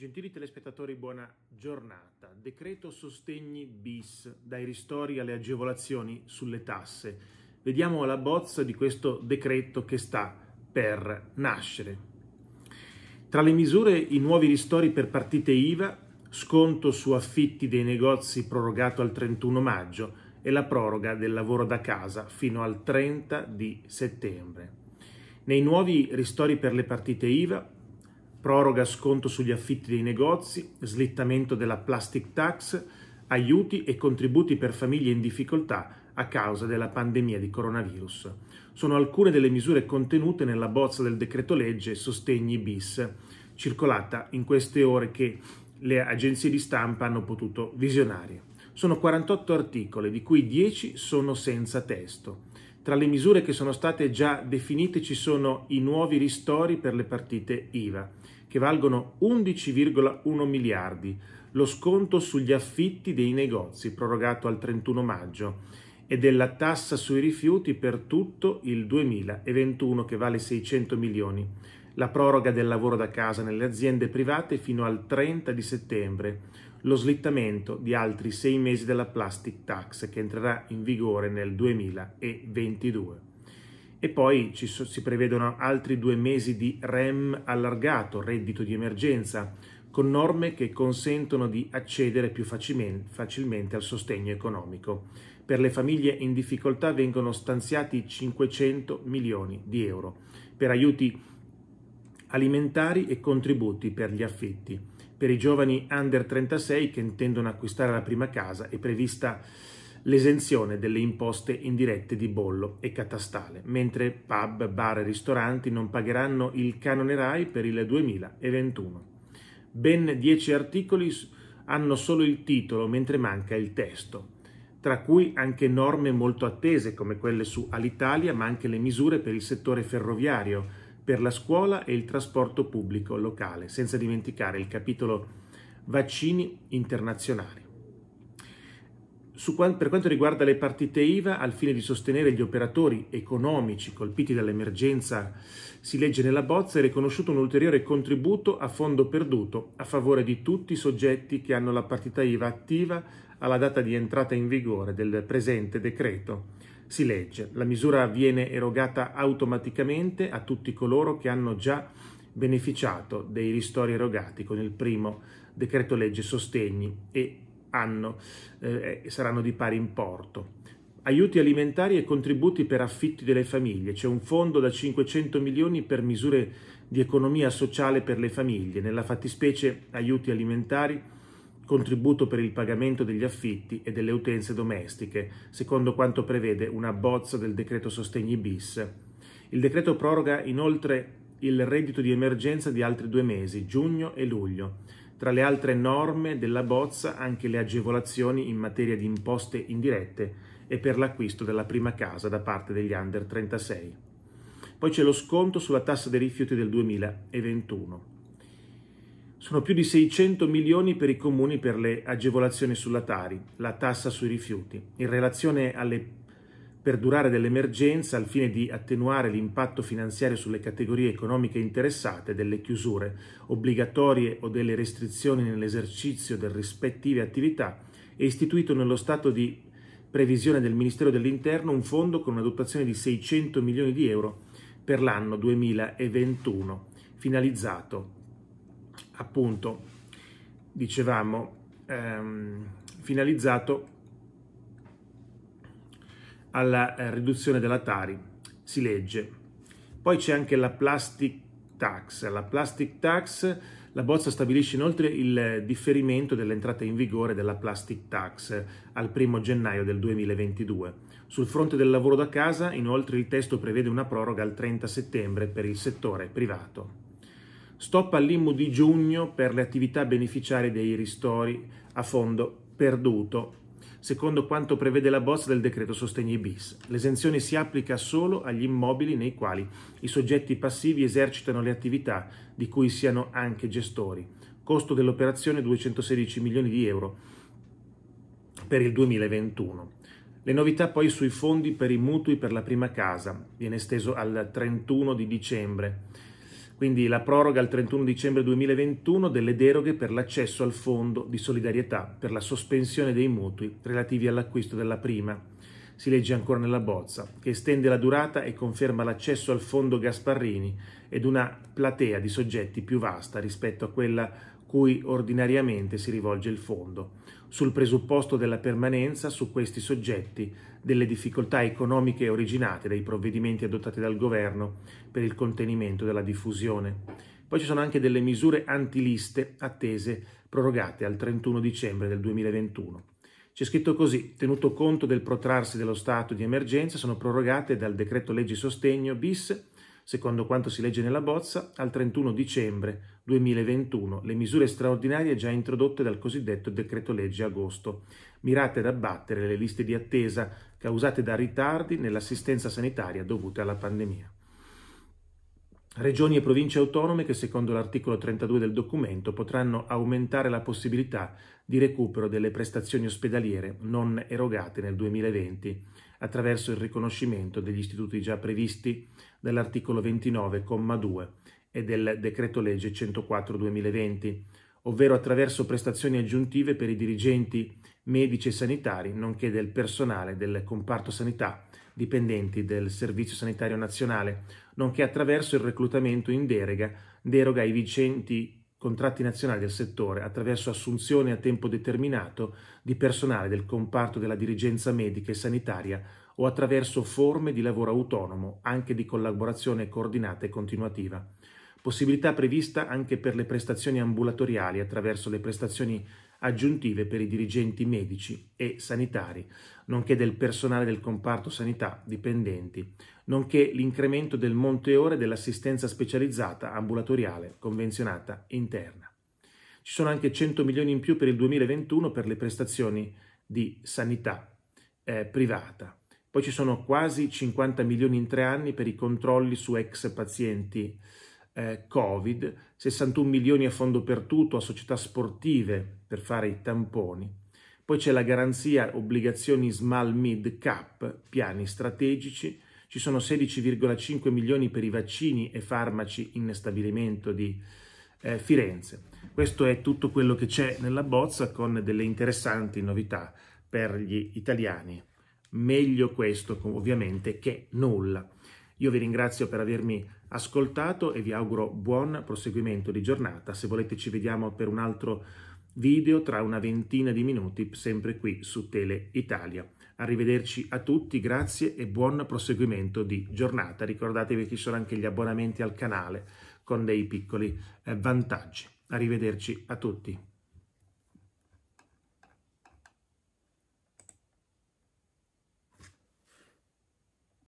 Gentili telespettatori, buona giornata. Decreto sostegni bis, dai ristori alle agevolazioni sulle tasse. Vediamo la bozza di questo decreto che sta per nascere. Tra le misure i nuovi ristori per partite IVA, sconto su affitti dei negozi prorogato al 31 maggio e la proroga del lavoro da casa fino al 30 di settembre. Nei nuovi ristori per le partite IVA proroga sconto sugli affitti dei negozi, slittamento della plastic tax, aiuti e contributi per famiglie in difficoltà a causa della pandemia di coronavirus. Sono alcune delle misure contenute nella bozza del decreto legge Sostegni bis, circolata in queste ore che le agenzie di stampa hanno potuto visionare. Sono 48 articoli, di cui 10 sono senza testo. Tra le misure che sono state già definite ci sono i nuovi ristori per le partite IVA, che valgono 11,1 miliardi, lo sconto sugli affitti dei negozi, prorogato al 31 maggio, e della tassa sui rifiuti per tutto il 2021, che vale 600 milioni la proroga del lavoro da casa nelle aziende private fino al 30 di settembre, lo slittamento di altri sei mesi della plastic tax che entrerà in vigore nel 2022. E poi so, si prevedono altri due mesi di REM allargato, reddito di emergenza, con norme che consentono di accedere più facilmente al sostegno economico. Per le famiglie in difficoltà vengono stanziati 500 milioni di euro. Per aiuti alimentari e contributi per gli affitti. Per i giovani under 36 che intendono acquistare la prima casa è prevista l'esenzione delle imposte indirette di bollo e catastale, mentre pub, bar e ristoranti non pagheranno il canone RAI per il 2021. Ben 10 articoli hanno solo il titolo mentre manca il testo, tra cui anche norme molto attese come quelle su Alitalia, ma anche le misure per il settore ferroviario, per la scuola e il trasporto pubblico locale, senza dimenticare il capitolo vaccini internazionali. Su, per quanto riguarda le partite IVA, al fine di sostenere gli operatori economici colpiti dall'emergenza, si legge nella bozza è riconosciuto un ulteriore contributo a fondo perduto a favore di tutti i soggetti che hanno la partita IVA attiva alla data di entrata in vigore del presente decreto si legge. La misura viene erogata automaticamente a tutti coloro che hanno già beneficiato dei ristori erogati con il primo decreto legge sostegni e hanno, eh, saranno di pari importo. Aiuti alimentari e contributi per affitti delle famiglie. C'è un fondo da 500 milioni per misure di economia sociale per le famiglie, nella fattispecie aiuti alimentari contributo per il pagamento degli affitti e delle utenze domestiche, secondo quanto prevede una bozza del decreto sostegni bis. Il decreto proroga inoltre il reddito di emergenza di altri due mesi, giugno e luglio. Tra le altre norme della bozza anche le agevolazioni in materia di imposte indirette e per l'acquisto della prima casa da parte degli under 36. Poi c'è lo sconto sulla tassa dei rifiuti del 2021. Sono più di 600 milioni per i comuni per le agevolazioni sulla Tari, la tassa sui rifiuti, in relazione alle perdurare dell'emergenza al fine di attenuare l'impatto finanziario sulle categorie economiche interessate delle chiusure obbligatorie o delle restrizioni nell'esercizio delle rispettive attività, è istituito nello stato di previsione del Ministero dell'Interno un fondo con una dotazione di 600 milioni di euro per l'anno 2021, finalizzato appunto, dicevamo, ehm, finalizzato alla eh, riduzione della Tari, si legge. Poi c'è anche la plastic tax. La plastic tax, la bozza stabilisce inoltre il differimento dell'entrata in vigore della plastic tax al 1 gennaio del 2022. Sul fronte del lavoro da casa, inoltre, il testo prevede una proroga al 30 settembre per il settore privato. Stop all'IMU di giugno per le attività beneficiarie dei ristori a fondo perduto, secondo quanto prevede la bozza del decreto Sostegni bis. L'esenzione si applica solo agli immobili nei quali i soggetti passivi esercitano le attività di cui siano anche gestori. Costo dell'operazione 216 milioni di euro per il 2021. Le novità poi sui fondi per i mutui per la prima casa, viene esteso al 31 di dicembre quindi la proroga al 31 dicembre 2021 delle deroghe per l'accesso al fondo di solidarietà per la sospensione dei mutui relativi all'acquisto della prima. Si legge ancora nella bozza, che estende la durata e conferma l'accesso al fondo Gasparrini ed una platea di soggetti più vasta rispetto a quella cui ordinariamente si rivolge il fondo sul presupposto della permanenza su questi soggetti delle difficoltà economiche originate dai provvedimenti adottati dal governo per il contenimento della diffusione. Poi ci sono anche delle misure antiliste attese prorogate al 31 dicembre del 2021. C'è scritto così, tenuto conto del protrarsi dello stato di emergenza, sono prorogate dal decreto legge sostegno bis Secondo quanto si legge nella bozza, al 31 dicembre 2021 le misure straordinarie già introdotte dal cosiddetto decreto legge agosto, mirate ad abbattere le liste di attesa causate da ritardi nell'assistenza sanitaria dovute alla pandemia. Regioni e province autonome che secondo l'articolo 32 del documento potranno aumentare la possibilità di recupero delle prestazioni ospedaliere non erogate nel 2020 attraverso il riconoscimento degli istituti già previsti dall'articolo 29,2 e del decreto legge 104-2020, ovvero attraverso prestazioni aggiuntive per i dirigenti medici e sanitari, nonché del personale del comparto sanità dipendenti del Servizio Sanitario Nazionale, nonché attraverso il reclutamento in deroga, deroga ai vigenti contratti nazionali del settore attraverso assunzione a tempo determinato di personale del comparto della dirigenza medica e sanitaria o attraverso forme di lavoro autonomo, anche di collaborazione coordinata e continuativa. Possibilità prevista anche per le prestazioni ambulatoriali attraverso le prestazioni aggiuntive per i dirigenti medici e sanitari, nonché del personale del comparto sanità dipendenti, nonché l'incremento del monte ore dell'assistenza specializzata ambulatoriale convenzionata interna. Ci sono anche 100 milioni in più per il 2021 per le prestazioni di sanità eh, privata. Poi ci sono quasi 50 milioni in tre anni per i controlli su ex pazienti eh, Covid, 61 milioni a fondo perduto a società sportive per fare i tamponi. Poi c'è la garanzia obbligazioni small mid cap, piani strategici, ci sono 16,5 milioni per i vaccini e farmaci in stabilimento di eh, Firenze. Questo è tutto quello che c'è nella bozza con delle interessanti novità per gli italiani. Meglio questo ovviamente che nulla. Io vi ringrazio per avermi ascoltato e vi auguro buon proseguimento di giornata. Se volete ci vediamo per un altro video tra una ventina di minuti, sempre qui su Tele Italia. Arrivederci a tutti, grazie e buon proseguimento di giornata. Ricordatevi che ci sono anche gli abbonamenti al canale con dei piccoli eh, vantaggi. Arrivederci a tutti.